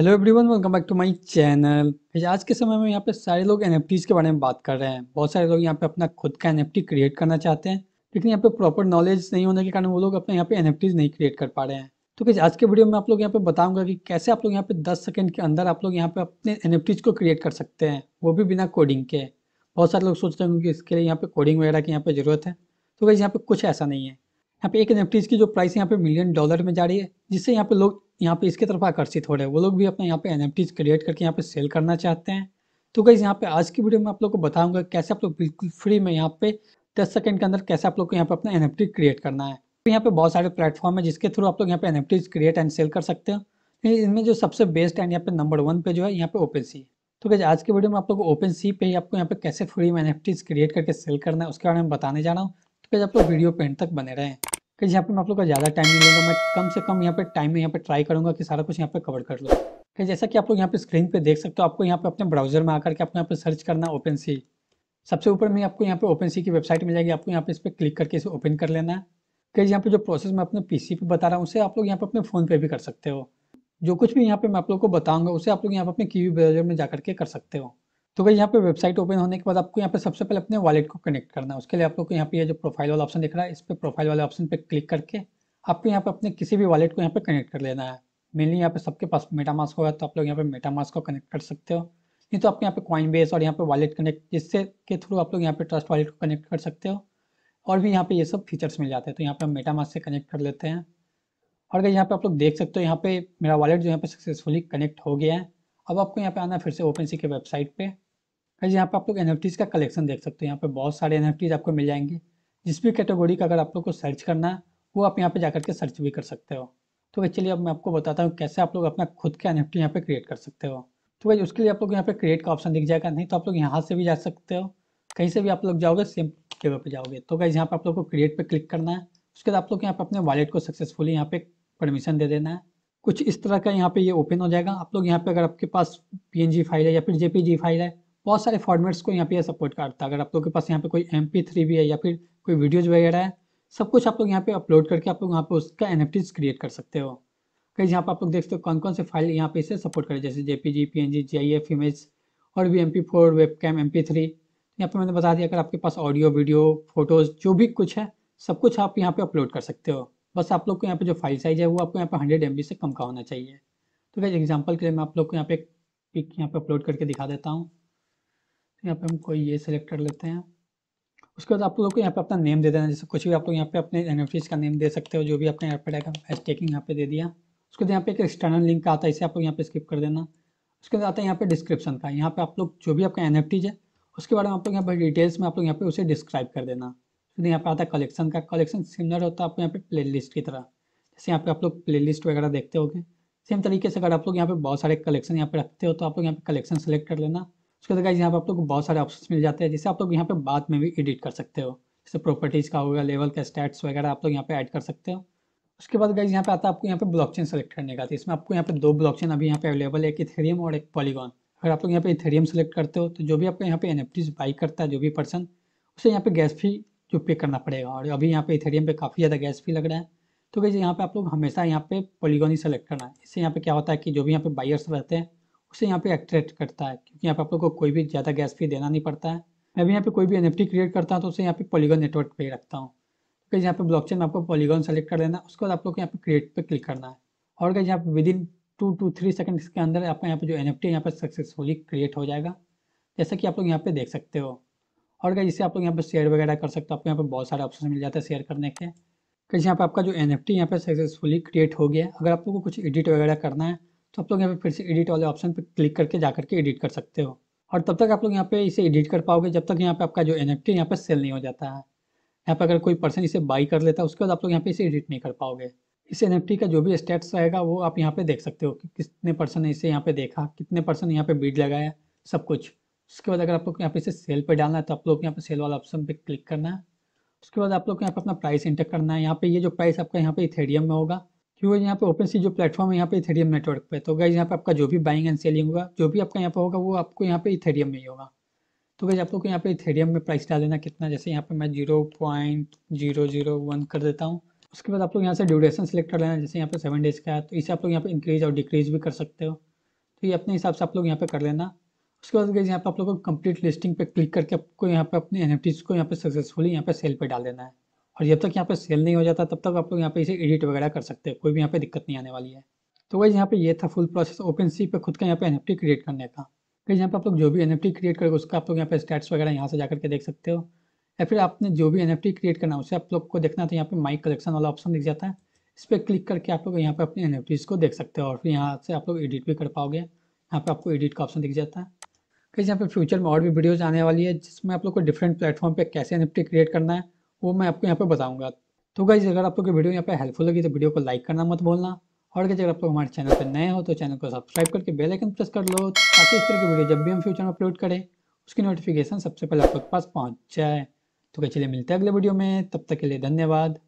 hello everyone welcome back to my channel आज के समय में यहाँ पे सारे लोग एन के बारे में बात कर रहे हैं बहुत सारे लोग यहाँ पे अपना खुद का एन क्रिएट करना चाहते हैं लेकिन यहाँ पे प्रॉपर नॉलेज नहीं होने के कारण वो लोग अपने यहाँ पे एन नहीं क्रिएट कर पा रहे हैं तो कैसे आज के वीडियो में आप लोग यहाँ पे बताऊंगा कि कैसे आप लोग यहाँ पे दस सेकेंड के अंदर आप लोग यहाँ पे अपने एन को क्रिएट कर सकते हैं वो भी बिना कोडिंग के बहुत सारे लोग सोचते होंगे कि इसके लिए यहाँ पे कोडिंग वगैरह की यहाँ पे जरूरत है तो कैसे यहाँ पे कुछ ऐसा नहीं है यहाँ पे एक एन की जो प्राइस यहाँ पे मिलियन डॉलर में जा रही है जिससे यहाँ पे लोग यहाँ पे इसके तरफ आकर्षित हो रहे हैं वो लोग भी अपने यहाँ पे एन क्रिएट करके यहाँ पे सेल करना चाहते हैं तो गाइज़ यहाँ पे आज की वीडियो में आप लोग को बताऊंगा कैसे आप लोग बिल्कुल फ्री में यहाँ पे दस सेकंड के अंदर कैसे आप लोग को यहाँ पे अपना एन क्रिएट करना है तो यहाँ पे बहुत सारे प्लेटफॉर्म है जिसके थ्रू आप लोग यहाँ पे एन क्रिएट एंड सेल कर सकते हो इनमें जो सबसे बेस्ट एंड यहाँ पे नंबर वन पे जो है यहाँ पे ओपन सी तो गाइज आज की वीडियो में आप लोग ओपन सी पे ही आपको यहाँ पे कैसे फ्री में एन क्रिएट करके सेल करना है उसके बारे में बताने जा रहा हूँ तो गाइज आप लोग वीडियो पेंट तक बने रहें कि यहाँ पे मैं आप लोग का ज़्यादा टाइम नहीं लूँगा मैं कम से कम यहाँ पे टाइम में यहाँ पे ट्राई करूँगा कि सारा कुछ यहाँ पे कवर कर लो कि जैसा कि आप लोग यहाँ पे स्क्रीन पे देख सकते हो आपको यहाँ पे अपने ब्राउजर में आकर के आपको यहाँ पे सर्च करना ओपन सी सबसे ऊपर में आपको यहाँ पे ओपन सी की वेबसाइट मिल जाएगी आपको यहाँ पे इस पर क्लिक करके इसे ओपन कर लेना है कहीं यहाँ पर जो प्रोसेस मैं अपने सी पे बता रहा हूँ उसे आप लोग यहाँ पर अपने फ़ोन पे भी कर सकते हो जो कुछ भी यहाँ पे मैं आप लोग को बताऊंगा उसे आप लोग यहाँ पे अपने की वी ब्राउजर में जा करके कर सकते हो तो भाई यहाँ पे वेबसाइट ओपन होने के बाद आपको यहाँ पे सबसे पहले अपने वॉलेट को कनेक्ट करना है उसके लिए आप को यहाँ पे ये यह जो प्रोफाइल वाला ऑप्शन दिख रहा है इस पर प्रोफाइल वाले ऑप्शन पे क्लिक करके आपको यहाँ पे अपने किसी भी वॉलेट को यहाँ पे कनेक्ट कर लेना है मेनली यहाँ पे सबके पास मेटा मास्क होगा तो आप लोग यहाँ पे मेटा मास्क को कनेक्ट कर सकते हो नहीं तो आपके यहाँ पे कॉइन बेस और यहाँ पे वॉलेट कनेक्ट जिससे के थ्रू आप लोग यहाँ पे ट्रस्ट वॉलेट को कनेक्ट कर सकते हो और भी यहाँ पे ये सब फीचर्स मिल जाते हैं तो यहाँ पे हम मेटा मास्क से कनेक्ट कर लेते हैं और अगर यहाँ पे आप लोग देख सकते हो यहाँ पे मेरा वॉलेट जो यहाँ पे सक्सेसफुली कनेक्ट हो गया है अब आपको यहाँ पे आना फिर से ओपन सी के वेबसाइट पर गाइज यहाँ पे आप लोग एन का कलेक्शन देख सकते हो यहाँ पे बहुत सारे एन आपको मिल जाएंगे जिस भी कैटेगरी का अगर आप लोग को सर्च करना है वो आप यहाँ पे जाकर के सर्च भी कर सकते हो तो चलिए अब मैं आपको बताता हूँ कैसे आप लोग अपना खुद का एन एफ यहाँ पे क्रिएट कर सकते हो तो भाई उसके लिए आप लोग यहाँ पे क्रिएट का ऑप्शन दिख जाएगा नहीं तो आप लोग यहाँ से भी जा सकते हो कहीं से भी आप लोग जाओगे सेम जगह पे जाओगे तो गाइज यहाँ पे आप लोग को क्रिएट पे क्लिक करना है उसके बाद आप लोग यहाँ पे अपने वॉलेट को सक्सेसफुली यहाँ पे परमिशन दे देना है कुछ इस तरह का यहाँ पे ये ओपन हो जाएगा आप लोग यहाँ पे अगर आपके पास पी फाइल है या फिर जे फाइल है बहुत सारे फॉर्मेट्स को यहाँ पे सपोर्ट करता है अगर आप लोग के पास यहाँ पे कोई एम भी है या फिर कोई वीडियोज वगैरह है सब कुछ आप लोग यहाँ पे अपलोड करके आप लोग यहाँ पे उसका एन क्रिएट कर सकते हो कहीं यहाँ पे आप लोग देख सकते हो कौन कौन से फाइल यहाँ पे इसे सपोर्ट करें जैसे J P G P N G G I F image और भी M P four webcam M P three यहाँ पर मैंने बता दिया अगर आपके पास ऑडियो वीडियो फोटोज जो भी कुछ है सब कुछ आप यहाँ पे अपलोड कर सकते हो बस आप लोग को यहाँ पे जो फाइल साइज है वो आपको यहाँ पे हंड्रेड एम से कम का होना चाहिए तो क्या एग्जाम्पल के लिए मैं आप लोग को यहाँ पे पिक यहाँ पे अपलोड करके दिखा देता हूँ यहाँ पे हम कोई ये सिलेक्ट कर लेते हैं उसके बाद आप लोग को यहाँ पे अपना नेम दे देना जैसे कुछ भी आप लोग यहाँ पे अपने एन का नेम दे सकते हो जो भी आपने यहाँ पे एस टेकिंग यहाँ पे दे दिया उसके बाद यहाँ पे एक एक्सटर्नल लिंक आता है इसे आप लोग यहाँ पे स्किप कर देना उसके बाद आता है यहाँ पे डिस्क्रिप्शन का यहाँ पे आप लोग जो भी आपका एन है उसके बारे में आप लोग यहाँ पर डिटेल्स में आप लोग यहाँ पे उसे डिस्क्राइब कर देना फिर यहाँ पे आता है कलेक्शन का कलेक्शन सिमिलर होता है आप यहाँ पे प्ले लिस्ट की तरह जैसे यहाँ पे आप लोग प्ले लिस्ट वगैरह देखते हो सेम तरीके से अगर आप लोग यहाँ पे बहुत सारे कलेक्शन यहाँ पे रखते हो तो आप लोग यहाँ पे कलेक्शन सेलेक्ट कर लेना उसके बाद गाइज यहाँ पे आप लोग को बहुत सारे ऑप्शन मिल जाते हैं जिसे आप लोग यहाँ पे बाद में भी एडिट कर सकते हो जैसे प्रॉपर्टीज़ का होगा लेवल का स्टैट्स वगैरह आप लोग यहाँ पे ऐड कर सकते हो उसके बाद गाइज यहाँ पे आता है आपको यहाँ पे ब्लॉकचेन सेलेक्ट करने का इसमें आपको यहाँ पे दो ब्लॉकचेन अभी यहाँ पे अवेलेबल है एक इथेरियम और एक पॉलीगॉन अगर आप लोग यहाँ पे इथेरियम सेलेक्ट करते हो तो जो भी आपको यहाँ पे एन बाई करता है जो भी पर्सन उसे यहाँ पे गैस फी जो पे करना पड़ेगा और अभी यहाँ पे इथेरियम पे काफ़ी ज़्यादा गैस फी लग रहा है तो गाइज यहाँ पे आप लोग हमेशा यहाँ पे पॉलीगॉन ही सेलेक्ट करना है इससे यहाँ पे क्या होता है कि जो भी यहाँ पे बायर्स रहते हैं उसे यहाँ पे एक्ट्रैक्ट करता है क्योंकि यहाँ पे आप लोग को कोई भी ज़्यादा गैस फी देना नहीं पड़ता है मैं भी यहाँ पे कोई भी एन क्रिएट करता हूँ तो उसे यहाँ पे पॉलीगॉन नेटवर्क पे रखता हूँ कहीं यहाँ पे ब्लॉकचेन में आपको पॉलीगॉन सेलेक्ट कर लेना है उसके बाद आप लोग को यहाँ पे क्रिएट पे क्लिक करना है और क्या यहाँ पे within two two three seconds के अंदर आपका यहाँ पे जो एन एफ यहाँ पर सक्सेसफुली क्रिएट हो जाएगा जैसा कि आप लोग यहाँ पे देख सकते हो और क्या जिसे आप लोग यहाँ पे शेयर वगैरह कर सकते हो आपको यहाँ पे बहुत सारे ऑप्शन मिल जाते हैं शेयर करने के कहीं यहाँ पर आपका जो एन एफ यहाँ पे सक्सेसफुली क्रिएट हो गया अगर आप लोग को कुछ एडिट वगैरह करना है तो आप लोग यहाँ पे फिर से एडिट वाले ऑप्शन पर क्लिक करके जा करके एडिट कर सकते हो और तब तक आप लोग यहाँ पे इसे एडिट कर पाओगे जब तक यहाँ पे आपका जो एन एफ यहाँ पे सेल नहीं हो जाता है यहाँ पे अगर कोई पर्सन इसे बाई कर लेता है उसके बाद आप लोग यहाँ पे इसे एडिट नहीं कर पाओगे इस एन का जो भी स्टेट्स रहेगा वो आप यहाँ पे देख सकते हो कि कितने पर्सन ने इसे यहाँ पे देखा कितने पर्सन यहाँ पे बीड लगाया सब कुछ उसके बाद अगर आप लोग यहाँ पे इसे सेल पे डालना है तो आप लोग यहाँ पे सेल वाला ऑप्शन पे क्लिक करना है उसके बाद आप लोग यहाँ पे अपना प्राइस इंटर करना है यहाँ पे ये जो प्राइस आपका यहाँ पे इथेरियम में होगा क्योंकि यहाँ पे ओपन सी जो प्लेटफॉर्म है यहाँ पे इथेरियम नेटवर्क पे तो गाइज यहाँ पे आपका जो भी बाइंग एंड सेलिंग होगा जो भी आपका यहाँ पे होगा वो आपको यहाँ पे इथेरियम में ही होगा तो गाइज आप लोग को यहाँ पे इथेरियम में प्राइस डाल देना कितना जैसे यहाँ पे मैं zero point zero zero one कर देता हूँ उसके बाद आप लोग यहाँ से ड्यूरेशन सेलेक्ट कर लेना जैसे यहाँ पे सेवन डेज का है तो इसे आप लोग यहाँ पे इंक्रीज और डिक्रीज भी कर सकते हो तो ये अपने हिसाब से आप लोग यहाँ पे कर लेना उसके बाद गाइज यहाँ पे आप लोग को कंप्लीट लिस्टिंग पे क्लिक करके आपको यहाँ पे अपने एन को यहाँ पे सक्सेसफुली यहाँ पे सेल पे डाल देना है और जब तक यहाँ पे सेल नहीं हो जाता तब तक आप लोग यहाँ पे इसे एडिट वगैरह कर सकते हैं कोई भी यहाँ पे दिक्कत नहीं आने वाली है तो वैसे यहाँ पे ये था फुल प्रोसेस ओपन सी पे खुद का यहाँ पे एन क्रिएट करने का फिर यहाँ पे आप लोग जो भी एन क्रिएट करोगे उसका आप लोग यहाँ पे स्टैट्स वगैरह यहाँ से जा करके देख सकते हो या फिर आपने जो भी एन क्रिएट करना है उसे आप लोग को देखना तो यहाँ पे माइक कलेक्शन वाला ऑप्शन दिख जाता है इस पर क्लिक करके आप लोग यहाँ पे अपने एन को देख सकते हो और फिर यहाँ से आप लोग एडिट भी कर पाओगे यहाँ पे आपको एडिट का ऑप्शन दिख जाता है कैसे यहाँ पे फ्यूचर में और भी वीडियोज़ आने वाली है जिसमें आप लोग को डिफरेंट प्लेटफॉर्म पर कैसे एन क्रिएट करना है वो मैं आपको यहाँ पर बताऊँगा तो गाइज अगर आप लोग की वीडियो यहाँ पे हेल्पफुल लगी तो वीडियो को लाइक करना मत भूलना और कैसे अगर आपको हमारे चैनल पर नए हो तो चैनल को सब्सक्राइब करके बेल आइकन प्रेस कर लो ताकि इस तरह की वीडियो जब भी हम फ्यूचर में अपलोड करें उसकी नोटिफिकेशन सबसे पहले आप के पास पहुंच जाए तो क्या चलिए मिलते हैं अगले वीडियो में तब तक के लिए धन्यवाद